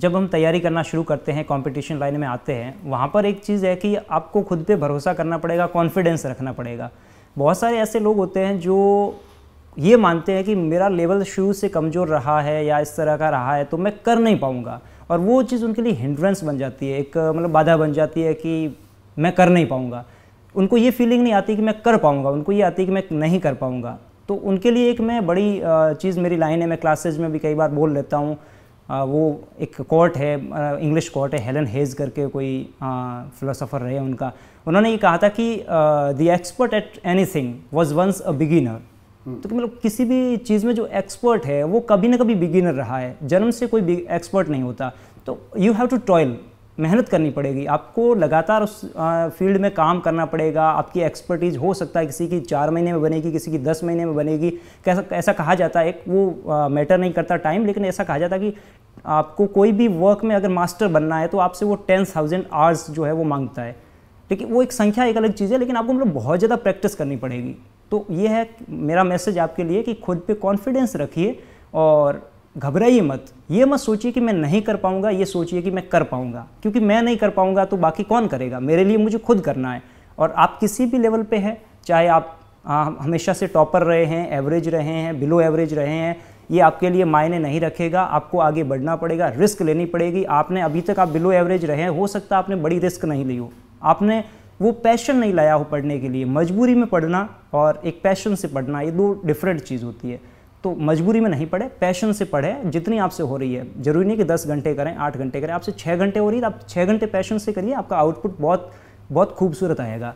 जब हम तैयारी करना शुरू करते हैं कंपटीशन लाइन में आते हैं वहाँ पर एक चीज़ है कि आपको खुद पे भरोसा करना पड़ेगा कॉन्फिडेंस रखना पड़ेगा बहुत सारे ऐसे लोग होते हैं जो ये मानते हैं कि मेरा लेवल शुरू से कमज़ोर रहा है या इस तरह का रहा है तो मैं कर नहीं पाऊँगा और वो चीज़ उनके लिए हिंड्रेंस बन जाती है एक मतलब बाधा बन जाती है कि मैं कर नहीं पाऊँगा उनको ये फीलिंग नहीं आती कि मैं कर पाऊँगा उनको ये आती कि मैं नहीं कर पाऊँगा तो उनके लिए एक मैं बड़ी चीज़ मेरी लाइन है मैं क्लासेज में भी कई बार बोल लेता हूँ वो एक कोर्ट है इंग्लिश कोर्ट है हेलन हेज करके कोई फिलोसोफर रहे उनका उन्होंने ये कहा था कि the expert at anything was once a beginner तो कि मतलब किसी भी चीज़ में जो एक्सपर्ट है वो कभी ना कभी बिगिनर रहा है जन्म से कोई एक्सपर्ट नहीं होता तो यू हैव टू टॉयल मेहनत करनी पड़ेगी आपको लगातार उस फील्ड में काम करना पड़ेगा आपकी एक्सपर्टीज हो सकता है किसी की चार महीने में बनेगी किसी की दस महीने में बनेगी कैसा ऐसा कहा जाता है एक वो मैटर नहीं करता टाइम लेकिन ऐसा कहा जाता है कि आपको कोई भी वर्क में अगर मास्टर बनना है तो आपसे वो टेन थाउजेंड आवर्स जो है वो मांगता है लेकिन वो एक संख्या एक अलग चीज़ है लेकिन आपको मतलब बहुत ज़्यादा प्रैक्टिस करनी पड़ेगी तो ये है मेरा मैसेज आपके लिए कि खुद पे कॉन्फिडेंस रखिए और घबराइए मत ये मत सोचिए कि मैं नहीं कर पाऊँगा ये सोचिए कि मैं कर पाऊँगा क्योंकि मैं नहीं कर पाऊँगा तो बाकी कौन करेगा मेरे लिए मुझे खुद करना है और आप किसी भी लेवल पे हैं चाहे आप आ, हाँ, हमेशा से टॉपर रहे हैं एवरेज रहे हैं बिलो एवरेज रहे हैं ये आपके लिए मायने नहीं रखेगा आपको आगे बढ़ना पड़ेगा रिस्क लेनी पड़ेगी आपने अभी तक आप बिलो एवरेज रहे हो सकता आपने बड़ी रिस्क नहीं ली हो आपने वो पैशन नहीं लाया हो पढ़ने के लिए मजबूरी में पढ़ना और एक पैशन से पढ़ना ये दो डिफरेंट चीज़ होती है तो मजबूरी में नहीं पढ़े पैशन से पढ़े जितनी आपसे हो रही है जरूरी नहीं कि दस घंटे करें आठ घंटे करें आपसे छः घंटे हो रही है आप छः घंटे पैशन से करिए आपका आउटपुट बहुत बहुत खूबसूरत आएगा